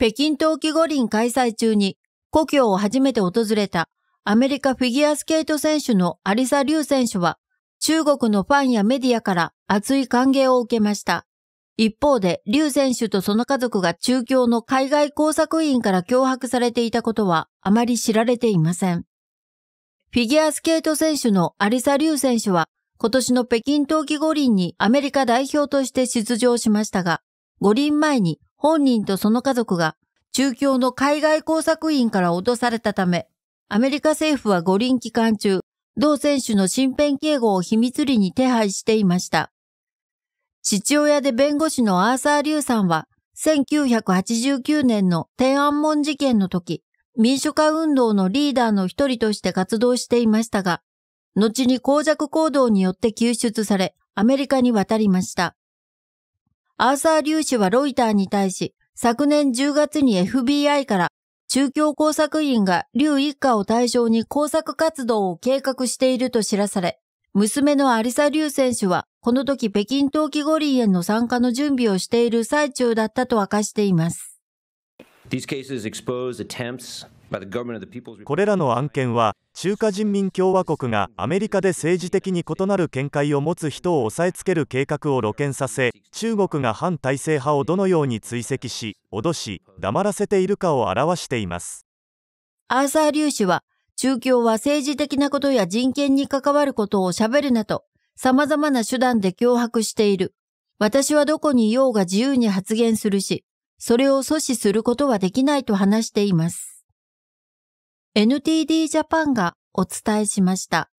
北京冬季五輪開催中に故郷を初めて訪れたアメリカフィギュアスケート選手のアリサ・リュウ選手は中国のファンやメディアから熱い歓迎を受けました。一方で、リュウ選手とその家族が中共の海外工作員から脅迫されていたことはあまり知られていません。フィギュアスケート選手のアリサ・リュウ選手は今年の北京冬季五輪にアメリカ代表として出場しましたが、五輪前に本人とその家族が中共の海外工作員から脅されたため、アメリカ政府は五輪期間中、同選手の身辺警護を秘密裏に手配していました。父親で弁護士のアーサー・リュウさんは、1989年の天安門事件の時、民主化運動のリーダーの一人として活動していましたが、後に公弱行動によって救出され、アメリカに渡りました。アーサー・リュウ氏はロイターに対し、昨年10月に FBI から中共工作員がリュウ一家を対象に工作活動を計画していると知らされ、娘のアリサ・リュウ選手は、この時北京冬季五輪への参加の準備をしている最中だったと明かしています。These cases expose attempts これらの案件は中華人民共和国がアメリカで政治的に異なる見解を持つ人を押さえつける計画を露見させ中国が反体制派をどのように追跡し脅し黙らせているかを表していますアーサー・リュウ氏は中共は政治的なことや人権に関わることをしゃべるなと様々な手段で脅迫している私はどこにいようが自由に発言するしそれを阻止することはできないと話しています NTD ジャパンがお伝えしました。